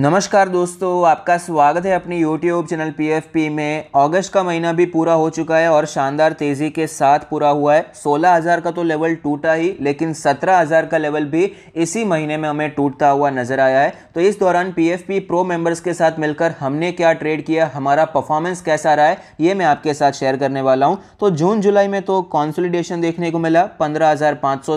नमस्कार दोस्तों आपका स्वागत है अपनी YouTube चैनल पी में अगस्त का महीना भी पूरा हो चुका है और शानदार तेज़ी के साथ पूरा हुआ है 16000 का तो लेवल टूटा ही लेकिन 17000 का लेवल भी इसी महीने में हमें टूटता हुआ नज़र आया है तो इस दौरान पी प्रो मेंबर्स के साथ मिलकर हमने क्या ट्रेड किया हमारा परफॉर्मेंस कैसा रहा है ये मैं आपके साथ शेयर करने वाला हूँ तो जून जुलाई में तो कॉन्सोलिडेशन देखने को मिला पंद्रह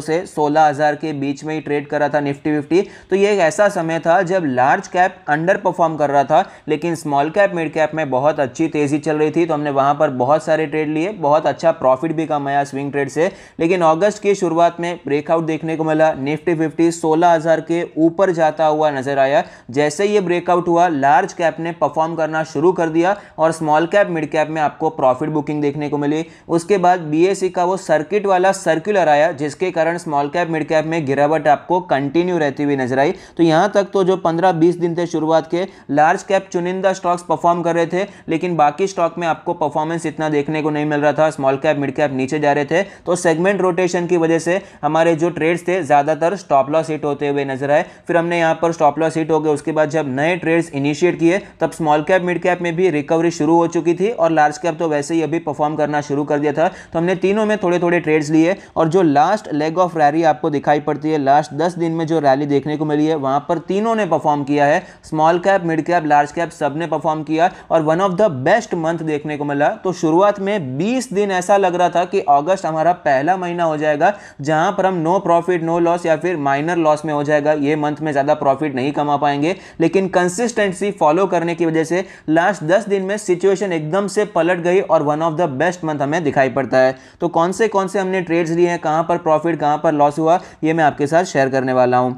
से सोलह के बीच में ही ट्रेड करा था निफ्टी फिफ्टी तो ये एक ऐसा समय था जब large cap cap underperform कर रहा था लेकिन स्मॉल कैप मिड कैप में बहुत अच्छी तेज़ी चल रही थी तो हमने वहां पर बहुत सारे ट्रेड लिए बहुत अच्छा प्रॉफिट भी कमाया स्विंग ट्रेड से लेकिन अगस्त की शुरुआत में ब्रेकआउट देखने को मिला निफ्टी फिफ्टी सोलह के ऊपर जाता हुआ नजर आया जैसे ये ब्रेकआउट हुआ लार्ज कैप ने परफॉर्म करना शुरू कर दिया और स्मॉल कैप मिड कैप में आपको प्रॉफिट बुकिंग देखने को मिली उसके बाद बी का वो सर्किट वाला सर्कुलर आया जिसके कारण स्मॉल कैप मिड कैप में गिरावट आपको कंटिन्यू रहती हुई नजर आई तो यहां तक तो जो 15-20 दिन थे शुरुआत के लार्ज कैप चुनिंदा स्टॉक्स परफॉर्म कर रहे थे लेकिन बाकी स्टॉक में आपको परफॉर्मेंस इतना देखने को नहीं मिल रहा था स्मॉल कैप मिड कैप नीचे जा रहे थे तो सेगमेंट रोटेशन की वजह से हमारे जो ट्रेड्स थे ज़्यादातर स्टॉप लॉस हिट होते हुए नजर आए फिर हमने यहाँ पर स्टॉप लॉस हिट हो गए उसके बाद जब नए ट्रेड्स इनिशिएट किए तब स्मॉल कैप मिड कैप में भी रिकवरी शुरू हो चुकी थी और लार्ज कैप तो वैसे ही अभी परफॉर्म करना शुरू कर दिया था तो हमने तीनों में थोड़े थोड़े ट्रेड्स लिए और जो लास्ट लेग ऑफ रैली आपको दिखाई पड़ती है लास्ट दस दिन में जो रैली देखने को मिली है वहाँ पर तीनों ने परफॉर्म किया है small cap mid cap large cap सब ने परफॉर्म किया और one of the best month देखने को मिला तो शुरुआत में 20 दिन ऐसा लग रहा था कि अगस्त हमारा पहला महीना हो जाएगा जहां पर हम नो प्रॉफिट नो लॉस या फिर माइनर लॉस में हो जाएगा ये मंथ में ज़्यादा प्रॉफिट नहीं कमा पाएंगे लेकिन कंसिस्टेंसी फॉलो करने की वजह से लास्ट दस दिन में सिचुएशन एकदम से पलट गई और one of the best month हमें दिखाई पड़ता है तो कौन से कौन से हमने ट्रेड्स लिए हैं कहां पर प्रॉफिट कहां पर लॉस हुआ ये मैं आपके साथ शेयर करने वाला हूं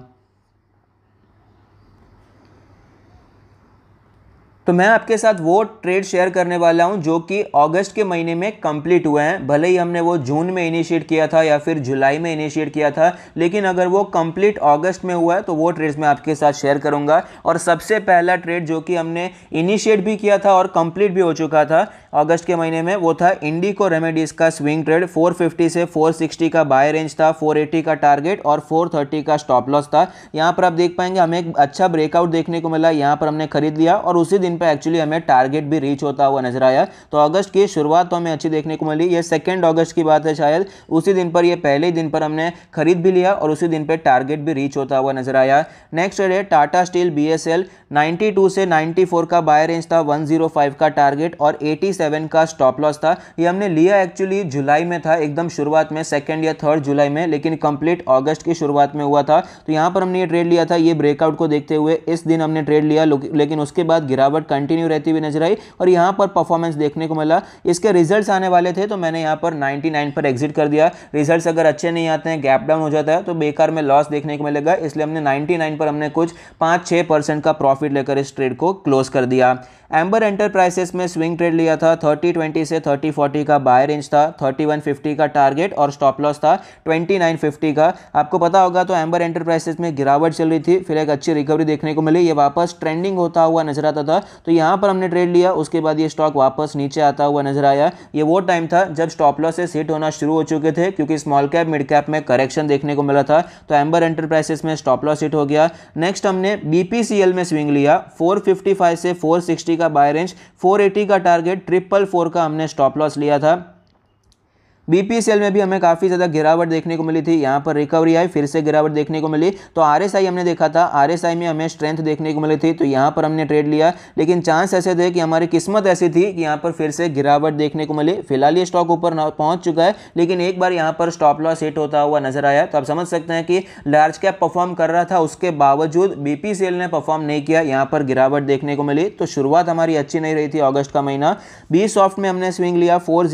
तो मैं आपके साथ वो ट्रेड शेयर करने वाला हूं जो कि अगस्त के महीने में कंप्लीट हुए हैं भले ही हमने वो जून में इनिशिएट किया था या फिर जुलाई में इनिशिएट किया था लेकिन अगर वो कंप्लीट अगस्त में हुआ है तो वो ट्रेड्स मैं आपके साथ शेयर करूंगा और सबसे पहला ट्रेड जो कि हमने इनिशिएट भी किया था और कंप्लीट भी हो चुका था अगस्त के महीने में वो था इंडिको रेमेडीज का स्विंग ट्रेड फोर से फोर का बाय रेंज था फोर का टारगेट और फोर का स्टॉप लॉस था यहाँ पर आप देख पाएंगे हमें एक अच्छा ब्रेकआउट देखने को मिला यहाँ पर हमने खरीद लिया और उसी दिन दिन पर एक्चुअली हमें टारगेट भी रीच होता हुआ नजर आया तो अगस्त की शुरुआत तो हमें अच्छी देखने को मिली ये सेकेंड अगस्त की बात है शायद उसी दिन पर यह पहले दिन पर हमने खरीद भी लिया और उसी दिन पर टारगेट भी रीच होता हुआ नजर आया next day Tata steel B S L से 94 का बाय रेंज था 105 का टारगेट और 87 का स्टॉप लॉस था ये हमने लिया एक्चुअली जुलाई में था एकदम शुरुआत में सेकेंड या थर्ड जुलाई में लेकिन कंप्लीट अगस्त की शुरुआत में हुआ था तो यहाँ पर हमने ये ट्रेड लिया था ये ब्रेकआउट को देखते हुए इस दिन हमने ट्रेड लिया लेकिन उसके बाद गिरावट गिरावट कंटिन्यू रहती हुई नजर आई और यहाँ पर परफॉर्मेंस देखने को मिला इसके रिजल्ट आने वाले थे तो मैंने यहाँ पर 99 पर एग्जिट कर दिया रिजल्ट अगर अच्छे नहीं आते हैं गैप डाउन हो जाता है तो बेकार में लॉस देखने को मिलेगा इसलिए हमने 99 पर हमने कुछ पाँच छः परसेंट का प्रॉफिट लेकर इस ट्रेड को क्लोज कर दिया एम्बर एंटरप्राइजेस में स्विंग ट्रेड लिया था 3020 से 3040 का बाय रेंज था 3150 का टारगेट और स्टॉप लॉस था 2950 का आपको पता होगा तो एम्बर एंटरप्राइजेस में गिरावट चल रही थी फिर एक अच्छी रिकवरी देखने को मिली ये वापस ट्रेंडिंग होता हुआ नजर आता था तो यहाँ पर हमने ट्रेड लिया उसके बाद ये स्टॉक वापस नीचे आता हुआ नजर आया ये वो टाइम था जब स्टॉप लॉसेस हिट होना शुरू हो चुके थे क्योंकि स्मॉल कैप मिड कैप में करेक्शन देखने को मिला था तो एम्बर एंटरप्राइसेस में स्टॉप लॉस हिट हो गया नेक्स्ट हमने बीपीसीएल में स्विंग लिया 455 से 460 का का बाय रेंज 480 का टारगेट ट्रिपल फोर का हमने स्टॉप लॉस लिया था बी में भी हमें काफ़ी ज़्यादा गिरावट देखने को मिली थी यहाँ पर रिकवरी आई फिर से गिरावट देखने को मिली तो आर हमने देखा था आर में हमें स्ट्रेंथ देखने को मिली थी तो यहाँ पर हमने ट्रेड लिया लेकिन चांस ऐसे थे कि हमारी किस्मत ऐसी थी कि यहाँ पर फिर से गिरावट देखने को मिली फिलहाल ये स्टॉक ऊपर पहुँच चुका है लेकिन एक बार यहाँ पर स्टॉप लॉस हिट होता हुआ नजर आया तो आप समझ सकते हैं कि लार्ज कैप परफॉर्म कर रहा था उसके बावजूद बी ने परफॉर्म नहीं किया यहाँ पर गिरावट देखने को मिली तो शुरुआत हमारी अच्छी नहीं रही थी ऑगस्ट का महीना बी सॉफ्ट में हमने स्विंग लिया फोर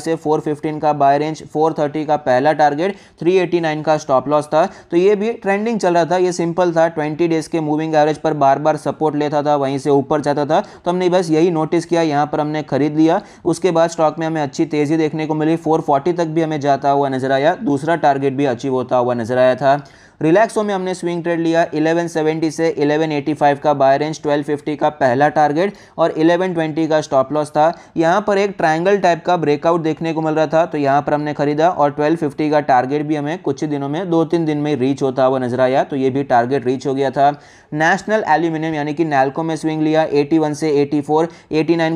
से फोर का का बाय रेंज 430 का पहला टारगेट 389 का स्टॉप लॉस था तो ये भी ट्रेंडिंग चल रहा था ये सिंपल था 20 डेज के मूविंग एवरेज पर बार बार सपोर्ट लेता था वहीं से ऊपर जाता था तो हमने बस यही नोटिस किया यहाँ पर हमने खरीद लिया उसके बाद स्टॉक में हमें अच्छी तेज़ी देखने को मिली फोर तक भी हमें जाता हुआ नजर आया दूसरा टारगेट भी अचीव होता हुआ नजर आया था रिलैक्सो में हमने स्विंग ट्रेड लिया 1170 से 1185 का बाय रेंज 1250 का पहला टारगेट और 1120 का स्टॉप लॉस था यहाँ पर एक ट्रायंगल टाइप का ब्रेकआउट देखने को मिल रहा था तो यहाँ पर हमने खरीदा और 1250 का टारगेट भी हमें कुछ दिनों में दो तीन दिन में रीच होता हुआ नजर आया तो ये भी टारगेट रीच हो गया था नेशनल एल्यूमिनियम यानी कि नैल्को में स्विंग लिया एटी से एटी फोर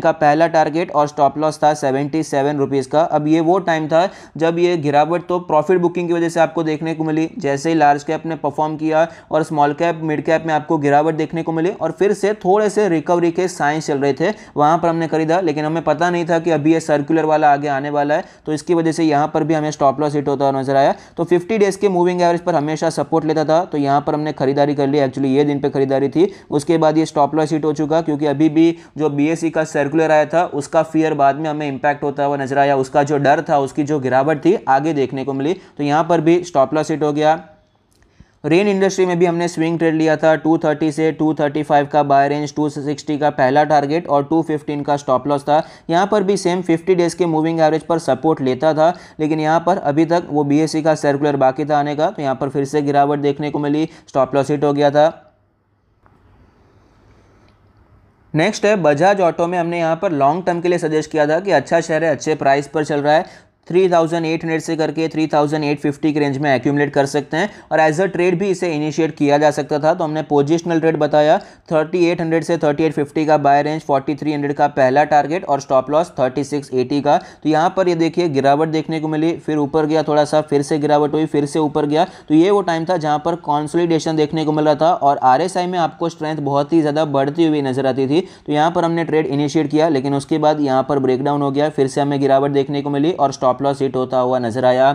का पहला टारगेट और स्टॉप लॉस था सेवेंटी सेवन का अब ये वो टाइम था जब ये गिरावट तो प्रॉफिट बुकिंग की वजह से आपको देखने को मिली जैसे ही लार्ज कैप कैप ने परफॉर्म किया और स्मॉल कैप मिड कैप में आपको गिरावट देखने को मिली और फिर से थोड़े से रिकवरी के साइंस चल रहे थे वहां पर हमने खरीदा लेकिन हमें पता नहीं था कि अभी ये सर्कुलर वाला आगे आने वाला है तो इसकी वजह से यहां पर भी हमें स्टॉप लॉस हिट होता नजर आया तो फिफ्टी डेज के मूविंग एवरेज पर हमेशा सपोर्ट लेता था तो यहां पर हमने खरीदारी कर ली एक्चुअली ये दिन पर खरीदारी थी उसके बाद ये स्टॉप लॉस हिट हो चुका क्योंकि अभी भी जो बी का सर्कुलर आया था उसका फियर बाद में हमें इंपैक्ट होता हुआ नजर आया उसका जो डर था उसकी जो गिरावट थी आगे देखने को मिली तो यहां पर भी स्टॉप लॉस हिट हो गया रेन इंडस्ट्री में भी हमने स्विंग ट्रेड लिया था 230 से 235 का बाय रेंज 260 का पहला टारगेट और 215 का स्टॉप लॉस था यहाँ पर भी सेम 50 डेज के मूविंग एवरेज पर सपोर्ट लेता था लेकिन यहाँ पर अभी तक वो बी e का सर्कुलर बाकी था आने का तो यहाँ पर फिर से गिरावट देखने को मिली स्टॉप लॉस हिट हो गया था नेक्स्ट है बजाज ऑटो में हमने यहाँ पर लॉन्ग टर्म के लिए सजेस्ट किया था कि अच्छा शेयर है अच्छे प्राइस पर चल रहा है 3800 से करके 3850 के रेंज में एक्यूमलेट कर सकते हैं और एज अ ट्रेड भी इसे इनिशिएट किया जा सकता था तो हमने पोजिशनल ट्रेड बताया 3800 से 3850 का बाय रेंज 4300 का पहला टारगेट और स्टॉप लॉस 3680 का तो यहाँ पर ये देखिए गिरावट देखने को मिली फिर ऊपर गया थोड़ा सा फिर से गिरावट हुई फिर से ऊपर गया तो ये वो टाइम था जहाँ पर कॉन्सोलिडेशन देखने को मिल रहा था और आर में आपको स्ट्रेंथ बहुत ही ज़्यादा बढ़ती हुई नजर आती थी तो यहाँ पर हमने ट्रेड इनिशिएट किया लेकिन उसके बाद यहाँ पर ब्रेकडाउन हो गया फिर से हमें गिरावट देखने को मिली और स्टॉप स्टॉप लॉस हिट होता हुआ नजर आया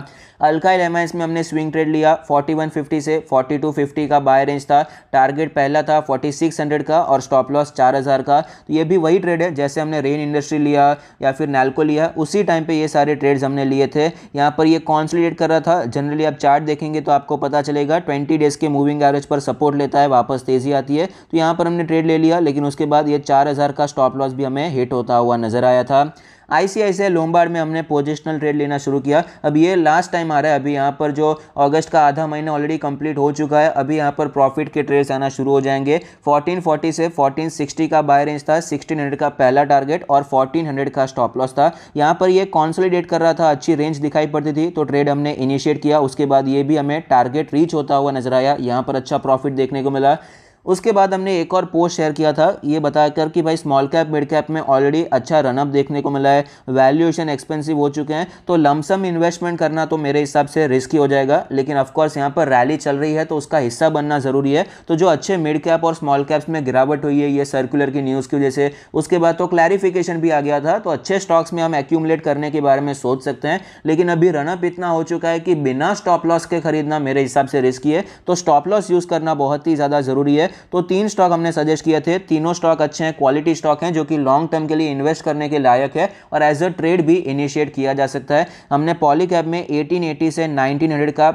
अलका एम में हमने स्विंग ट्रेड लिया 4150 से 4250 का बाय रेंज था टारगेट पहला था 4600 का और स्टॉप लॉस 4000 का तो ये भी वही ट्रेड है जैसे हमने रेन इंडस्ट्री लिया या फिर नैल्को लिया उसी टाइम पर ये सारे ट्रेड्स हमने लिए थे यहाँ पर ये कॉन्सलीडेट कर रहा था जनरली आप चार्ट देखेंगे तो आपको पता चलेगा ट्वेंटी डेज़ के मूविंग एवरेज पर सपोर्ट लेता है वापस तेज़ी आती है तो यहाँ पर हमने ट्रेड ले लिया लेकिन उसके बाद ये चार का स्टॉप लॉस भी हमें हिट होता हुआ नज़र आया था आईसीआईसीआई लोमबार्ड में हमने पोजिशनल ट्रेड लेना शुरू किया अब ये लास्ट टाइम आ रहा है अभी यहाँ पर जो अगस्त का आधा महीना ऑलरेडी कंप्लीट हो चुका है अभी यहाँ पर प्रॉफिट के ट्रेड्स आना शुरू हो जाएंगे 1440 से 1460 का बाय रेंज था 1600 का पहला टारगेट और 1400 का स्टॉप लॉस था यहाँ पर ये कॉन्सोलिडेट कर रहा था अच्छी रेंज दिखाई पड़ती थी तो ट्रेड हमने इनिशिएट किया उसके बाद ये भी हमें टारगेट रीच होता हुआ नजर आया यहाँ पर अच्छा प्रॉफिट देखने को मिला उसके बाद हमने एक और पोस्ट शेयर किया था ये बताकर कि भाई स्मॉल कैप मिड कैप में ऑलरेडी अच्छा रनअप देखने को मिला है वैल्यूएशन एक्सपेंसिव हो चुके हैं तो लमसम इन्वेस्टमेंट करना तो मेरे हिसाब से रिस्की हो जाएगा लेकिन ऑफकोर्स यहाँ पर रैली चल रही है तो उसका हिस्सा बनना ज़रूरी है तो जो अच्छे मिड कैप और स्मॉल कैप्स में गिरावट हुई है ये सर्कुलर की न्यूज़ की वजह से उसके बाद तो क्लैरिफिकेशन भी आ गया था तो अच्छे स्टॉक्स में हम एक्यूमलेट करने के बारे में सोच सकते हैं लेकिन अभी रनअप इतना हो चुका है कि बिना स्टॉप लॉस के खरीदना मेरे हिसाब से रिस्की है तो स्टॉप लॉस यूज़ करना बहुत ही ज़्यादा ज़रूरी है तो तीन स्टॉक हमने सजेस्ट किए थे तीनों स्टॉक अच्छे हैं क्वालिटी स्टॉक हैं जो कि लॉन्ग टर्म के लिए इन्वेस्ट करने के लायक है और एज अ ट्रेड भी इनिशिएट किया जा सकता है हमने पॉलीकैब में 1880 से 1900 का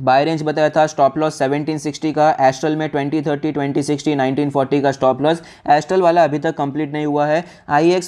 बाय रेंज बताया था स्टॉप लॉस 1760 का एस्ट्रल में 2030, 2060, 1940 का स्टॉप लॉस एस्ट्रल वाला अभी तक कंप्लीट नहीं हुआ है आई एक्स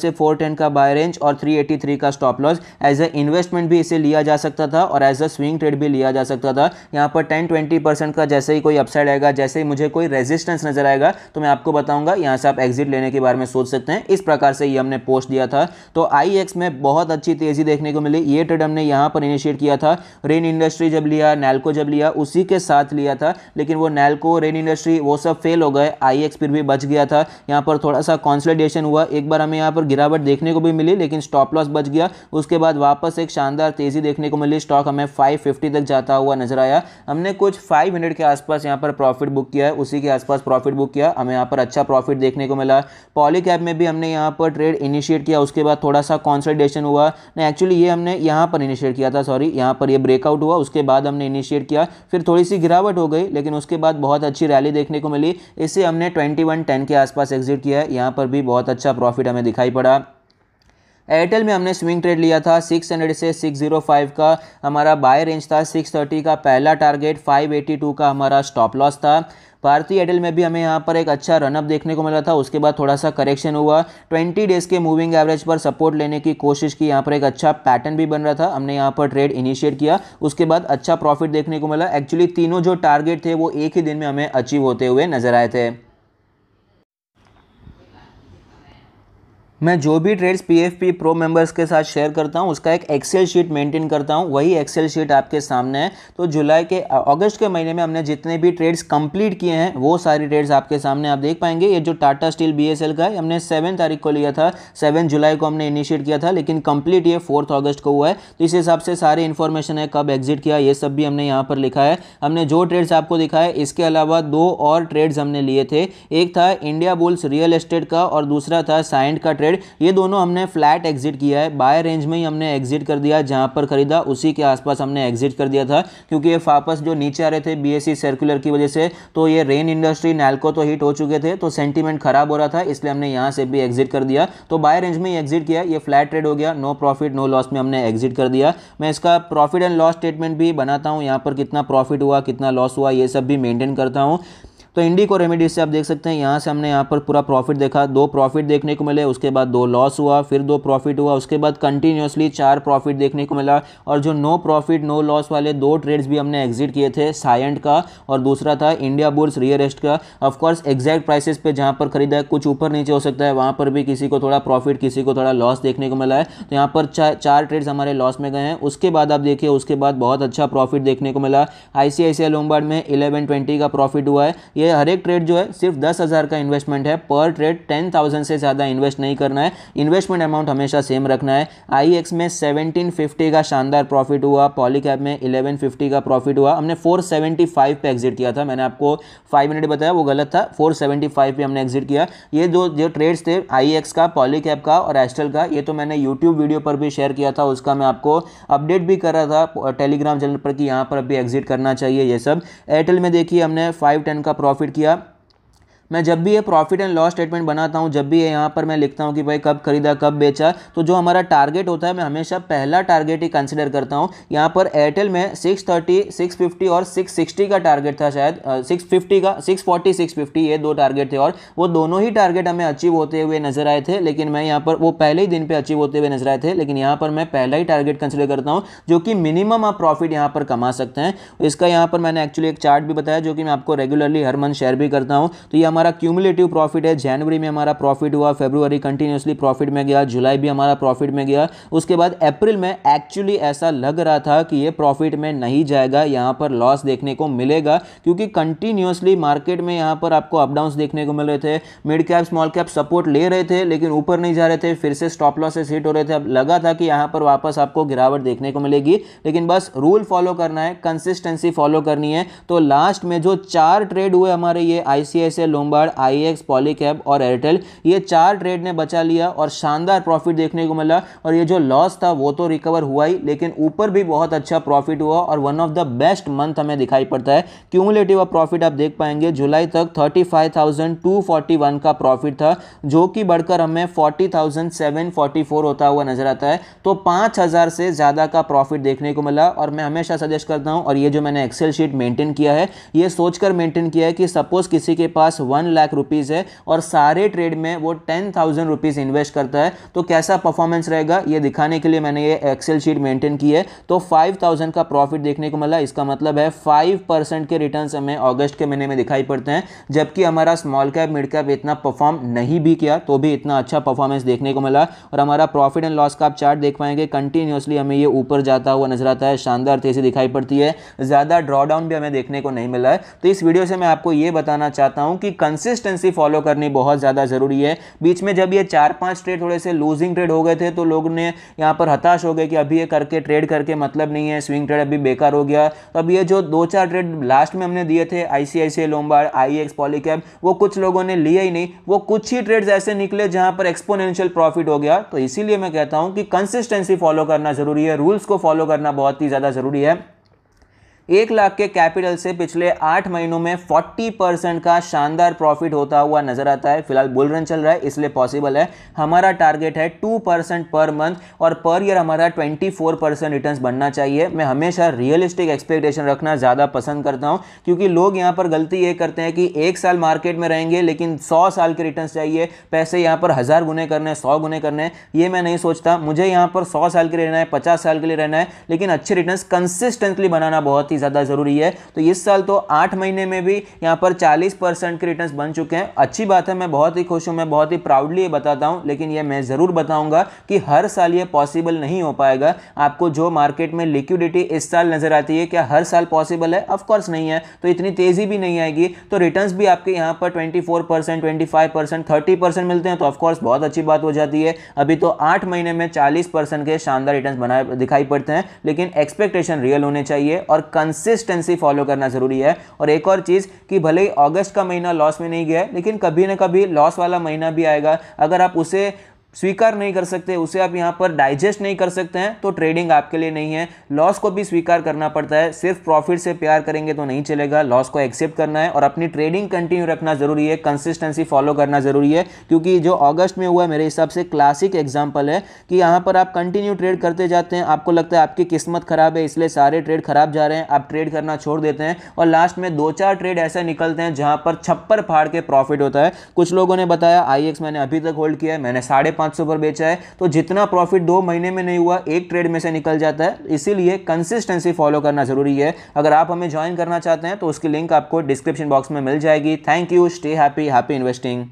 से 410 का बाय रेंज और 383 का stop loss as a investment भी इसे लिया जा सकता था और एज अ स्विंग ट्रेड भी लिया जा सकता था यहाँ पर टेन ट्वेंटी परसेंट का जैसे ही कोई अपसाइड आएगा जैसे ही मुझे कोई रेजिस्टेंस नजर आएगा तो मैं आपको बताऊंगा यहाँ से आप एग्जिट लेने के बारे में सोच सकते हैं इस प्रकार से ये हमने पोस्ट दिया था तो आई में बहुत अच्छी तेजी देखने को मिली ये ट्रेड हमने यहाँ पर इनिशिएट किया था रेन इंडस्ट्री जब लिया नैलको जब लिया उसी के साथ लिया था लेकिन वो नैलको रेन इंडस्ट्री वो सब फेल हो गए आई e फिर भी बच गया था यहाँ पर थोड़ा सा कॉन्सल्टेशन हुआ एक बार हमें यहाँ पर गिरावट देखने को भी मिली लेकिन स्टॉप लॉस बच गया उसके बाद वापस एक शानदार तेज़ी देखने को मिली स्टॉक हमें फाइव तक जाता हुआ नजर आया हमने कुछ फाइव मिनट के आसपास यहाँ पर प्रॉफिट बुक किया है उसी के आसपास प्रॉफिट बुक किया हमें यहाँ पर अच्छा प्रॉफिट देखने को मिला पॉलीकैप में भी हमने यहाँ पर ट्रेड इनिशिएट किया उसके बाद थोड़ा सा कॉन्सल्टेशन हुआ नहीं एक्चुअली ये हमने यहाँ पर इनिशिएट किया था सॉरी यहाँ पर ये ब्रेकआउट हुआ उसके बाद बाद हमने इनिशिएट किया फिर थोड़ी सी गिरावट हो गई लेकिन उसके बाद बहुत अच्छी रैली देखने को मिली इसे हमने ट्वेंटी वन टेन के आसपास एग्जिट किया है यहाँ पर भी बहुत अच्छा प्रॉफिट हमें दिखाई पड़ा एयरटेल में हमने स्विंग ट्रेड लिया था 600 से 605 का हमारा बाय रेंज था 630 का पहला टारगेट 582 का हमारा स्टॉप लॉस था भारतीय एयरटेल में भी हमें यहाँ पर एक अच्छा रनअप देखने को मिला था उसके बाद थोड़ा सा करेक्शन हुआ ट्वेंटी डेज़ के मूविंग एवरेज पर सपोर्ट लेने की कोशिश की यहाँ पर एक अच्छा पैटर्न भी बन रहा था हमने यहाँ पर ट्रेड इनिशिएट किया उसके बाद अच्छा प्रॉफिट देखने को मिला एक्चुअली तीनों जो टारगेट थे वो एक ही दिन में हमें अचीव होते हुए नजर आए थे मैं जो भी ट्रेड्स पीएफपी प्रो मेंबर्स के साथ शेयर करता हूँ उसका एक एक्सेल शीट मेंटेन करता हूँ वही एक्सेल शीट आपके सामने है तो जुलाई के अगस्त के महीने में हमने जितने भी ट्रेड्स कंप्लीट किए हैं वो सारी ट्रेड्स आपके सामने आप देख पाएंगे ये जो टाटा स्टील बीएसएल का है हमने सेवन तारीख को लिया था सेवन जुलाई को हमने इनिशिएट किया था लेकिन कंप्लीट ये फोर्थ ऑगस्ट को हुआ है तो इस हिसाब से सारी इन्फॉर्मेशन है कब एग्जिट किया ये सब भी हमने यहाँ पर लिखा है हमने जो ट्रेड्स आपको दिखाए इसके अलावा दो और ट्रेड्स हमने लिए थे एक था इंडिया बुल्स रियल एस्टेट का और दूसरा था साइंट का ट्रेड हंड्रेड ये दोनों हमने फ्लैट एग्जिट किया है बाय रेंज में ही हमने एग्जिट कर दिया जहाँ पर खरीदा उसी के आसपास हमने एग्जिट कर दिया था क्योंकि ये वापस जो नीचे आ रहे थे बीएससी सर्कुलर e की वजह से तो ये रेन इंडस्ट्री नैलको तो हिट हो चुके थे तो सेंटीमेंट खराब हो रहा था इसलिए हमने यहाँ से भी एग्जिट कर दिया तो बाय रेंज में ही एग्जिट किया ये फ्लैट ट्रेड हो गया नो प्रॉफिट नो लॉस में हमने एग्जिट कर दिया मैं इसका प्रॉफिट एंड लॉस स्टेटमेंट भी बनाता हूँ यहाँ पर कितना प्रॉफिट हुआ कितना लॉस हुआ ये सब भी मेंटेन करता हूँ तो इंडिको रेमेडीज से आप देख सकते हैं यहाँ से हमने यहाँ पर पूरा प्रॉफिट देखा दो प्रॉफिट देखने को मिले उसके बाद दो लॉस हुआ फिर दो प्रॉफिट हुआ उसके बाद कंटिन्यूसली चार प्रॉफिट देखने को मिला और जो नो प्रॉफिट नो लॉस वाले दो ट्रेड्स भी हमने एग्जिट किए थे साइंट का और दूसरा था इंडिया बुल्स रियरेस्ट का ऑफकोर्स एग्जैक्ट प्राइसेस पर जहाँ पर खरीदा है कुछ ऊपर नीचे हो सकता है वहाँ पर भी किसी को थोड़ा प्रॉफिट किसी को थोड़ा लॉस देखने को मिला है तो यहाँ पर चार ट्रेड्स हमारे लॉस में गए हैं उसके बाद आप देखिए उसके बाद बहुत अच्छा प्रॉफिट देखने को मिला आई सी में इलेवन का प्रॉफिट हुआ है ये ये हर एक ट्रेड जो है सिर्फ दस हज़ार का इन्वेस्टमेंट है पर ट्रेड टेन थाउजेंड से ज़्यादा इन्वेस्ट नहीं करना है इन्वेस्टमेंट अमाउंट हमेशा सेम रखना है आई में सेवनटीन का शानदार प्रॉफिट हुआ पॉलीकैप में इलेवन का प्रॉफिट हुआ हमने फोर पे एग्जिट किया था मैंने आपको फाइव मिनट बताया वो गलत था फोर पे हमने एग्जिट किया ये दो जो ट्रेड्स थे आई का पॉलीकैप का और एस्टल का ये तो मैंने यूट्यूब वीडियो पर भी शेयर किया था उसका मैं आपको अपडेट भी कर रहा था टेलीग्राम चैनल पर कि यहाँ पर अभी एग्जिट करना चाहिए ये सब एयरटेल में देखिए हमने फाइव का प्रॉफिट प्रॉफिट किया मैं जब भी ये प्रॉफिट एंड लॉस स्टेटमेंट बनाता हूँ जब भी ये यहाँ पर मैं लिखता हूँ कि भाई कब खरीदा कब बेचा तो जो हमारा टारगेट होता है मैं हमेशा पहला टारगेट ही कंसिडर करता हूँ यहाँ पर एयरटेल में 630, 650 और 660 का टारगेट था शायद सिक्स 650 का 640, 650 ये दो टारगेट थे और वो दोनों ही टारगेट हमें अचीव होते हुए नजर आए थे लेकिन मैं यहाँ पर वो पहले ही दिन पर अचीव होते हुए नजर आए थे लेकिन यहाँ पर मैं पहला ही टारगेट कंसिडर करता हूँ जो कि मिनिमम आप प्रॉफिट यहाँ पर कमा सकते हैं इसका यहाँ पर मैंने एक्चुअली एक चार्ट भी बताया जो कि मैं आपको रेगुलरली हर मंथ शेयर भी करता हूँ तो ये हमारा क्यूमुलेटिव प्रॉफिट है जनवरी में हमारा प्रॉफिट हुआ फेब्रुवरी कंटिन्यूसली प्रॉफिट में गया जुलाई भी हमारा प्रॉफिट में गया उसके बाद अप्रैल में एक्चुअली ऐसा लग रहा था कि ये प्रॉफिट में नहीं जाएगा यहाँ पर लॉस देखने को मिलेगा क्योंकि कंटिन्यूसली मार्केट में यहाँ पर आपको अपडाउन देखने को मिल रहे थे mid cap small cap support ले रहे थे लेकिन ऊपर नहीं जा रहे थे फिर से स्टॉप लॉसेस हिट हो रहे थे अब लगा था कि यहाँ पर वापस आपको गिरावट देखने को मिलेगी लेकिन बस रूल फॉलो करना है कंसिस्टेंसी फॉलो करनी है तो लास्ट में जो चार ट्रेड हुए हमारे ये I C Lombard I X Polycab और एयरटेल ये चार ट्रेड ने बचा लिया और शानदार प्रॉफिट देखने को मिला और ये जो लॉस था वो तो रिकवर हुआ ही लेकिन ऊपर भी बहुत अच्छा प्रॉफिट हुआ और one of the best month हमें दिखाई पड़ता है क्यूमुलेटिव ऑफ प्रॉफिट आप देख पाएंगे जुलाई तक थर्टी का प्रॉफिट था जो कि बढ़कर हमें फोर्टी होता हुआ नजर आता है तो 5,000 से ज़्यादा का प्रॉफिट देखने को मिला और मैं हमेशा सजेस्ट करता हूँ और ये जो मैंने एक्सेल शीट मेंटेन किया है ये सोचकर मेंटेन किया है कि सपोज किसी के पास वन लाख रुपीज़ है और सारे ट्रेड में वो टेन थाउजेंड रुपीज़ इन्वेस्ट करता है तो कैसा परफॉर्मेंस रहेगा ये दिखाने के लिए मैंने ये एक्सेल शीट मेंटेन की है तो फाइव थाउजेंड का प्रॉफिट देखने को मिला इसका मतलब है फाइव परसेंट के रिटर्न हमें अगस्त के महीने में दिखाई पड़ते हैं जबकि हमारा स्मॉल कैप मिड कैप इतना परफॉर्म नहीं भी किया तो भी इतना अच्छा परफॉर्मेंस देखने को मिला और हमारा प्रॉफिट एंड लॉस का आप चार्ट देख पाएंगे कंटिन्यूसली हमें ये ऊपर जाता हुआ नजर आता है शानदार तेजी दिखाई पड़ती है ज़्यादा ड्रॉडाउन भी हमें देखने को नहीं मिला है तो इस वीडियो से मैं आपको ये बताना चाहता हूं कि कंसिस्टेंसी फॉलो करनी बहुत ज़्यादा ज़रूरी है बीच में जब ये चार पांच ट्रेड थोड़े से लूजिंग ट्रेड हो गए थे तो लोग ने यहाँ पर हताश हो गए कि अभी ये करके ट्रेड करके मतलब नहीं है स्विंग ट्रेड अभी बेकार हो गया तो अब ये जो दो चार ट्रेड लास्ट में हमने दिए थे आई सी आई सी आई एक्स पॉलीकैब वो कुछ लोगों ने लिए ही नहीं वो कुछ ही ट्रेड्स ऐसे निकले जहाँ पर एक्सपोनेंशियल प्रॉफिट हो गया तो इसीलिए मैं कहता हूँ कि कंसिस्टेंसी फॉलो करना ज़रूरी है रूल्स को फॉलो करना बहुत ही ज़्यादा ज़रूरी है एक लाख के कैपिटल से पिछले आठ महीनों में 40 परसेंट का शानदार प्रॉफिट होता हुआ नजर आता है फिलहाल बुल रन चल रहा है इसलिए पॉसिबल है हमारा टारगेट है 2 परसेंट पर मंथ और पर ईयर हमारा 24 परसेंट रिटर्न बनना चाहिए मैं हमेशा रियलिस्टिक एक्सपेक्टेशन रखना ज़्यादा पसंद करता हूँ क्योंकि लोग यहाँ पर गलती ये करते हैं कि एक साल मार्केट में रहेंगे लेकिन सौ साल के रिटर्न चाहिए पैसे यहाँ पर हज़ार गुने करने हैं सौ गुने करने हैं ये मैं नहीं सोचता मुझे यहाँ पर सौ साल के लिए रहना है पचास साल के लिए रहना है लेकिन अच्छे रिटर्न कंसिस्टेंटली बनाना बहुत ही काफ़ी ज़्यादा ज़रूरी है तो इस साल तो आठ महीने में भी यहाँ पर चालीस परसेंट के रिटर्न बन चुके हैं अच्छी बात है मैं बहुत ही खुश हूँ मैं बहुत ही प्राउडली ये बताता हूँ लेकिन ये मैं ज़रूर बताऊँगा कि हर साल ये पॉसिबल नहीं हो पाएगा आपको जो मार्केट में लिक्विडिटी इस साल नज़र आती है क्या हर साल पॉसिबल है ऑफकोर्स नहीं है तो इतनी तेज़ी भी नहीं आएगी तो रिटर्न भी आपके यहाँ पर ट्वेंटी फोर परसेंट ट्वेंटी मिलते हैं तो ऑफकोर्स बहुत अच्छी बात हो जाती है अभी तो आठ महीने में चालीस के शानदार रिटर्न बनाए दिखाई पड़ते हैं लेकिन एक्सपेक्टेशन रियल होने चाहिए और कंसिस्टेंसी फॉलो करना ज़रूरी है और एक और चीज़ कि भले ही अगस्त का महीना लॉस में नहीं गया लेकिन कभी ना कभी लॉस वाला महीना भी आएगा अगर आप उसे स्वीकार नहीं कर सकते उसे आप यहाँ पर डाइजेस्ट नहीं कर सकते हैं तो ट्रेडिंग आपके लिए नहीं है लॉस को भी स्वीकार करना पड़ता है सिर्फ प्रॉफिट से प्यार करेंगे तो नहीं चलेगा लॉस को एक्सेप्ट करना है और अपनी ट्रेडिंग कंटिन्यू रखना जरूरी है कंसिस्टेंसी फॉलो करना जरूरी है क्योंकि जो अगस्त में हुआ है मेरे हिसाब से क्लासिक एग्जाम्पल है कि यहाँ पर आप कंटिन्यू ट्रेड करते जाते हैं आपको लगता है आपकी किस्मत खराब है इसलिए सारे ट्रेड खराब जा रहे हैं आप ट्रेड करना छोड़ देते हैं और लास्ट में दो चार ट्रेड ऐसे निकलते हैं जहाँ पर छप्पर फाड़ के प्रॉफिट होता है कुछ लोगों ने बताया आई मैंने अभी तक होल्ड किया है मैंने साढ़े पाँच पर बेचा है तो जितना प्रॉफिट दो महीने में नहीं हुआ एक ट्रेड में से निकल जाता है इसीलिए कंसिस्टेंसी फॉलो करना ज़रूरी है अगर आप हमें ज्वाइन करना चाहते हैं तो उसकी लिंक आपको डिस्क्रिप्शन बॉक्स में मिल जाएगी thank you stay happy happy investing